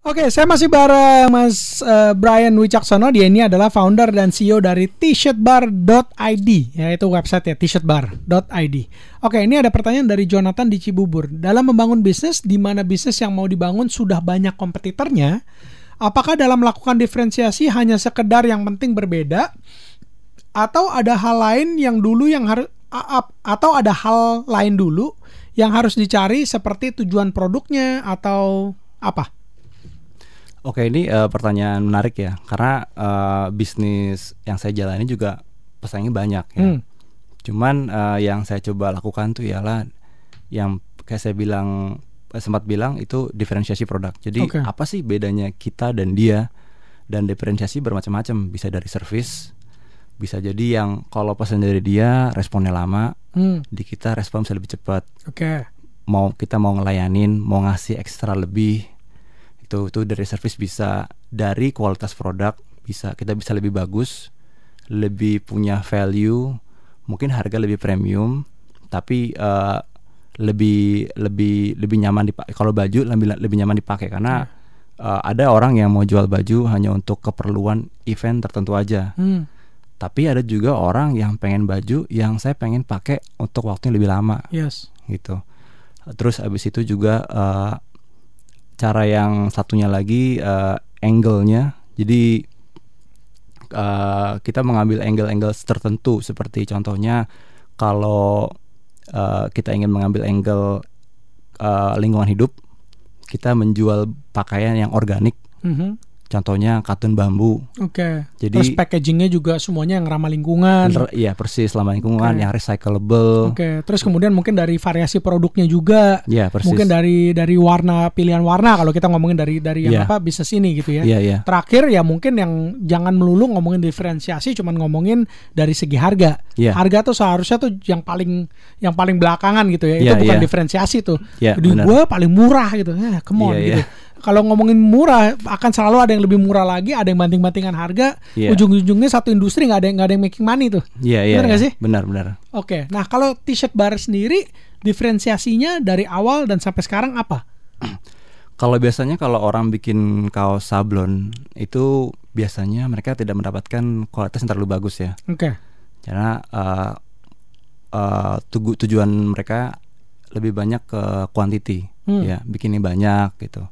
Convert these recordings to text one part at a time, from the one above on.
Oke, saya masih bareng Mas uh, Brian Wicaksono. Dia ini adalah founder dan CEO dari t-shirtbar.id, yaitu website ya t-shirtbar.id. Oke, ini ada pertanyaan dari Jonathan di Cibubur. Dalam membangun bisnis di mana bisnis yang mau dibangun sudah banyak kompetitornya, apakah dalam melakukan diferensiasi hanya sekedar yang penting berbeda atau ada hal lain yang dulu yang harus atau ada hal lain dulu yang harus dicari seperti tujuan produknya atau apa? Oke, ini uh, pertanyaan menarik ya, karena uh, bisnis yang saya jalani juga pesaingnya banyak ya. Hmm. Cuman uh, yang saya coba lakukan tuh ialah yang kayak saya bilang sempat bilang itu diferensiasi produk. Jadi okay. apa sih bedanya kita dan dia? Dan diferensiasi bermacam-macam, bisa dari service, bisa jadi yang kalau pesan dari dia responnya lama, hmm. di kita respon bisa lebih cepat. Oke. Okay. Mau kita mau ngelayanin, mau ngasih ekstra lebih gitu itu dari service bisa dari kualitas produk bisa kita bisa lebih bagus lebih punya value mungkin harga lebih premium tapi uh, lebih lebih lebih nyaman dipakai kalau baju lebih lebih nyaman dipakai karena hmm. uh, ada orang yang mau jual baju hanya untuk keperluan event tertentu aja hmm. tapi ada juga orang yang pengen baju yang saya pengen pakai untuk waktunya lebih lama yes gitu terus abis itu juga uh, cara yang satunya lagi uh, angle-nya. Jadi uh, kita mengambil angle-angle tertentu seperti contohnya kalau uh, kita ingin mengambil angle uh, lingkungan hidup, kita menjual pakaian yang organik. Mm -hmm. Contohnya katun bambu. Oke. Okay. Jadi Terus packagingnya juga semuanya yang ramah lingkungan. Iya persis ramah lingkungan, okay. yang recyclable. Oke. Okay. Terus kemudian mungkin dari variasi produknya juga. Iya persis. Mungkin dari dari warna pilihan warna kalau kita ngomongin dari dari yang iya. apa bisnis ini gitu ya. Iya yeah, iya. Yeah. Terakhir ya mungkin yang jangan melulu ngomongin diferensiasi, cuman ngomongin dari segi harga. Yeah. Harga tuh seharusnya tuh yang paling yang paling belakangan gitu ya. Yeah, Itu iya, bukan yeah. diferensiasi tuh. Yeah, Di gue paling murah gitu. Eh, come on yeah, gitu. Yeah kalau ngomongin murah akan selalu ada yang lebih murah lagi, ada yang banting-bantingan harga. Yeah. Ujung-ujungnya satu industri nggak ada yang nggak ada yang making money tuh. Iya yeah, iya. Benar yeah. sih? Benar benar. Oke. Okay. Nah kalau t-shirt bar sendiri diferensiasinya dari awal dan sampai sekarang apa? Kalau biasanya kalau orang bikin kaos sablon itu biasanya mereka tidak mendapatkan kualitas yang terlalu bagus ya. Oke. Okay. Karena uh, uh, tujuan mereka lebih banyak ke quantity, hmm. ya bikinnya banyak gitu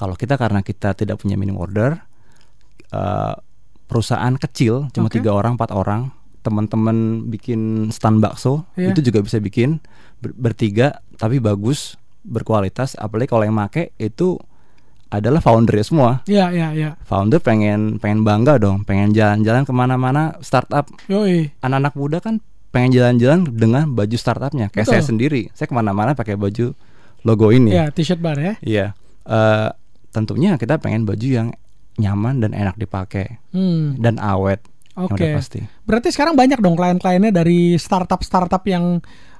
kalau kita karena kita tidak punya minimum order, uh, perusahaan kecil cuma tiga orang empat orang teman-teman bikin stand bakso yeah. itu juga bisa bikin ber bertiga tapi bagus berkualitas apalagi kalau yang make itu adalah founder ya semua. yeah, yeah, yeah. Founder pengen pengen bangga dong, pengen jalan-jalan kemana-mana startup. Anak-anak muda kan pengen jalan-jalan dengan baju startupnya. Kayak Betul. saya sendiri, saya kemana-mana pakai baju logo ini. yeah, t-shirt bar ya. Iya. Uh, tentunya kita pengen baju yang nyaman dan enak dipakai hmm. dan awet Oke. Okay. pasti. Berarti sekarang banyak dong klien-kliennya dari startup-startup yang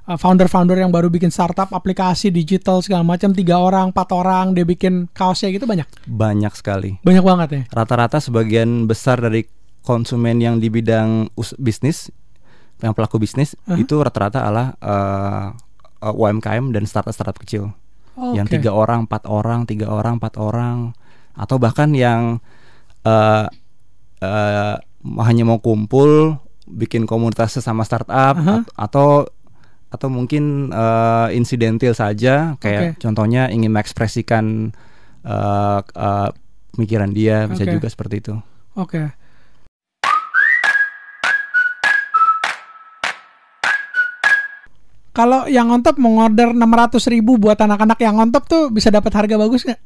uh, founder-founder yang baru bikin startup aplikasi digital segala macam tiga orang empat orang dia bikin kaosnya gitu banyak. Banyak sekali. Banyak banget ya. Rata-rata sebagian besar dari konsumen yang di bidang us- bisnis yang pelaku bisnis uh -huh. itu rata-rata adalah uh, UMKM uh, dan startup-startup kecil okay. yang tiga orang, empat orang, tiga orang, empat orang, atau bahkan yang uh, uh, hanya mau kumpul, bikin komunitas sama startup, uh -huh. atau atau mungkin uh, eh, insidental saja, kayak okay. contohnya ingin mengekspresikan uh, uh, pemikiran dia, okay. juga seperti itu. Oke. Okay. kalau yang on top mau order 600 ribu buat anak-anak yang on tuh bisa dapat harga bagus nggak?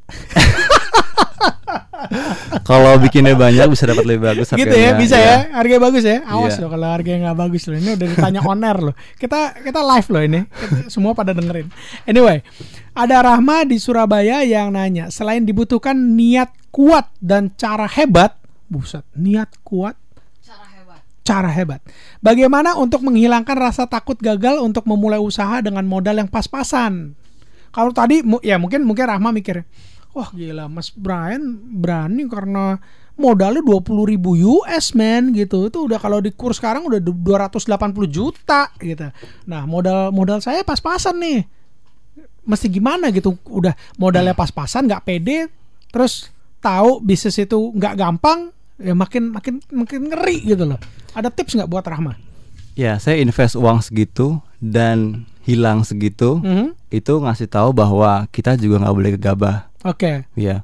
kalau bikinnya banyak bisa dapat lebih bagus gitu harganya. Gitu ya, bisa ya. ya. Harga bagus ya. Iya. Awas yeah. loh kalau harga nggak bagus loh. Ini udah ditanya on loh. Kita kita live loh ini. Kita, semua pada dengerin. Anyway, ada Rahma di Surabaya yang nanya, selain dibutuhkan niat kuat dan cara hebat, buset, niat kuat cara hebat. Bagaimana untuk menghilangkan rasa takut gagal untuk memulai usaha dengan modal yang pas-pasan? Kalau tadi ya mungkin mungkin Rahma mikir, wah gila Mas Brian berani karena modalnya 20 ribu US man gitu itu udah kalau di kurs sekarang udah 280 juta gitu nah modal modal saya pas-pasan nih mesti gimana gitu udah modalnya pas-pasan nggak pede terus tahu bisnis itu nggak gampang ya makin makin makin ngeri gitu loh. Ada tips nggak buat Rahma? Ya, saya invest uang segitu dan hilang segitu, mm -hmm. itu ngasih tahu bahwa kita juga nggak boleh gegabah. Oke. Okay. Ya.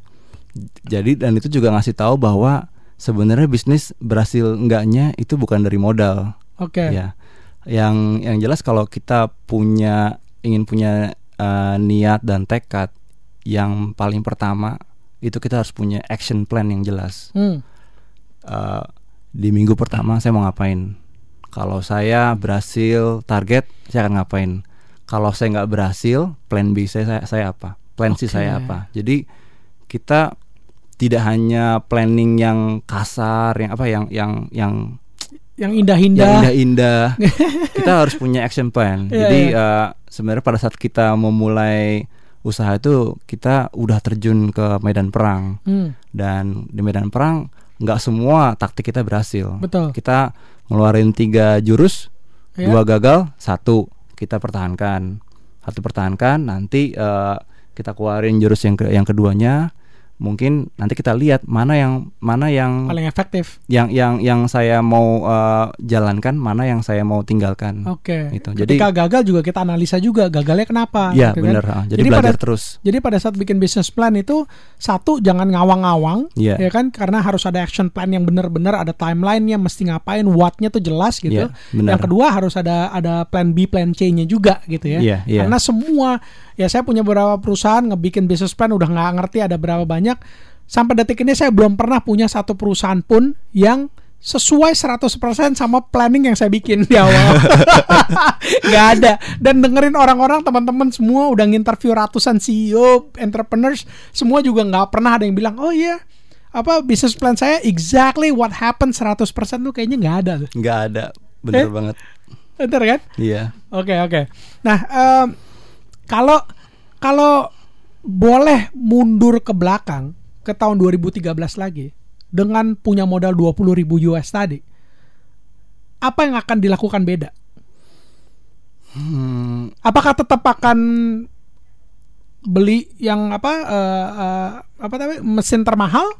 Jadi dan itu juga ngasih tahu bahwa sebenarnya bisnis berhasil enggaknya itu bukan dari modal. Oke. Okay. Ya. Yang yang jelas kalau kita punya ingin punya uh, niat dan tekad yang paling pertama itu kita harus punya action plan yang jelas. Hmm uh, di minggu pertama saya mau ngapain. Kalau saya berhasil target, saya akan ngapain. Kalau saya nggak berhasil, plan B saya saya, saya apa? Plan okay. C saya apa? Jadi kita tidak hanya planning yang kasar, yang apa, yang yang yang yang indah-indah. Yang indah-indah. kita harus punya action plan. Yeah, Jadi yeah. Iya. Uh, sebenarnya pada saat kita memulai usaha itu kita udah terjun ke medan perang. Hmm. Dan di medan perang nggak semua taktik kita berhasil. Betul. Kita ngeluarin tiga jurus, ya. dua gagal, satu kita pertahankan, satu pertahankan, nanti uh, kita keluarin jurus yang ke yang keduanya, mungkin nanti kita lihat mana yang mana yang paling efektif yang yang yang saya mau uh, jalankan mana yang saya mau tinggalkan oke okay. itu jadi ketika gagal juga kita analisa juga gagalnya kenapa ya gitu kan. benar kan? jadi, jadi belajar pada, terus jadi pada saat bikin business plan itu satu jangan ngawang-ngawang yeah. ya kan karena harus ada action plan yang benar-benar ada timeline timelinenya mesti ngapain whatnya tuh jelas gitu yeah, iya, yang kedua harus ada ada plan B plan C-nya juga gitu ya yeah, yeah. karena semua ya saya punya beberapa perusahaan ngebikin business plan udah nggak ngerti ada berapa banyak sampai detik ini saya belum pernah punya satu perusahaan pun yang sesuai 100% sama planning yang saya bikin di awal. nggak ada. Dan dengerin orang-orang teman-teman semua udah nginterview ratusan CEO, entrepreneurs, semua juga nggak pernah ada yang bilang, "Oh iya, yeah, apa business plan saya exactly what happened 100% tuh kayaknya nggak ada." Nggak ada. Bener eh? banget. Bener kan? Iya. Yeah. Oke, okay, oke. Okay. Nah, um, kalau kalau boleh mundur ke belakang ke tahun 2013 lagi dengan punya modal 20 ribu US tadi, apa yang akan dilakukan beda? Hmm. Apakah tetap akan beli yang apa uh, uh, apa tapi mesin termahal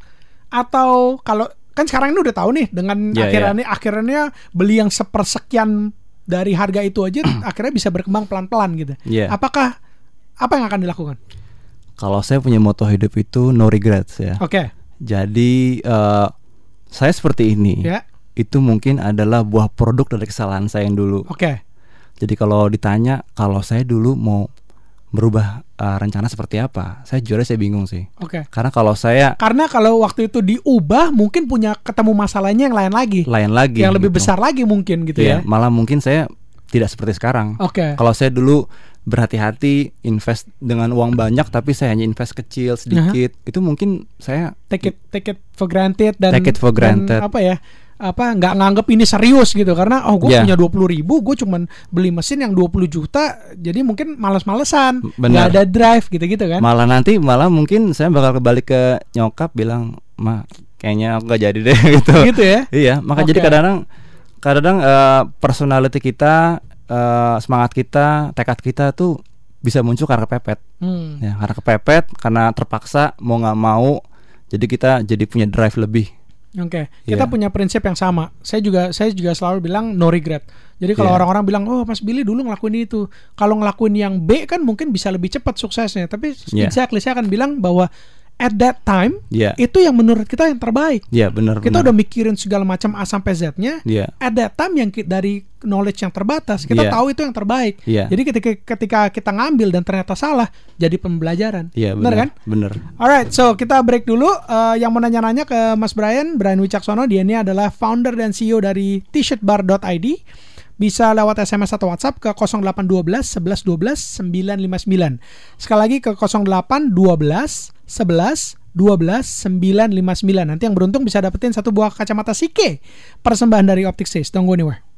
atau kalau kan sekarang ini udah tahu nih dengan yeah, ya. akhirnya yeah. akhirnya beli yang sepersekian dari harga itu aja akhirnya bisa berkembang pelan-pelan gitu. Yeah. Apakah apa yang akan dilakukan? Kalau saya punya moto hidup itu no regrets ya. Oke. Okay. Jadi uh, saya seperti ini. Yeah. Itu mungkin adalah buah produk dari kesalahan saya yang dulu. Oke. Okay. Jadi kalau ditanya kalau saya dulu mau berubah uh, eh, rencana seperti apa, saya jujur saya bingung sih. Oke. Okay. Karena kalau saya Karena kalau waktu itu diubah mungkin punya ketemu masalahnya yang lain lagi. Lain lagi. Yang gitu. lebih besar lagi mungkin gitu yeah, ya. Malah mungkin saya tidak seperti sekarang. Oke. Okay. Kalau saya dulu berhati-hati invest dengan uang banyak tapi saya hanya invest kecil sedikit uh-huh. itu mungkin saya take it take it for granted dan take it for granted dan apa ya apa nggak nganggep ini serius gitu karena oh gue yeah. punya dua puluh ribu gue cuman beli mesin yang 20 juta jadi mungkin malas malesan nggak ada drive gitu-gitu kan malah nanti malah mungkin saya bakal kembali ke nyokap bilang ma kayaknya aku gak jadi deh gitu gitu ya iya maka okay. jadi kadang-kadang kadang uh, personality kita uh, semangat kita, tekad kita tuh bisa muncul karena kepepet. Hmm. Ya, karena kepepet, karena terpaksa mau nggak mau. Jadi kita jadi punya drive lebih. Oke, okay. Yeah. kita iya. punya prinsip yang sama. Saya juga saya juga selalu bilang no regret. Jadi kalau yeah. orang-orang bilang, "Oh, Mas Billy dulu ngelakuin itu." Kalau ngelakuin yang B kan mungkin bisa lebih cepat suksesnya, tapi yeah. exactly saya akan bilang bahwa at that time yeah. itu yang menurut kita yang terbaik. Iya yeah, benar. Kita bener. udah mikirin segala macam A sampai Z-nya. Yeah. At that time yang dari knowledge yang terbatas kita yeah. tahu itu yang terbaik. Yeah. Jadi ketika ketika kita ngambil dan ternyata salah jadi pembelajaran. Iya yeah, benar kan? Benar. Alright, so kita break dulu. Uh, yang mau nanya-nanya ke Mas Brian, Brian Wicaksono, dia ini adalah founder dan CEO dari t-shirtbar.id. tshirtbar.id bisa lewat SMS atau WhatsApp ke 0812 11 12 959. Sekali lagi ke 0812 11 12 959. Nanti yang beruntung bisa dapetin satu buah kacamata Sike persembahan dari Optik Sis. Don't go anywhere.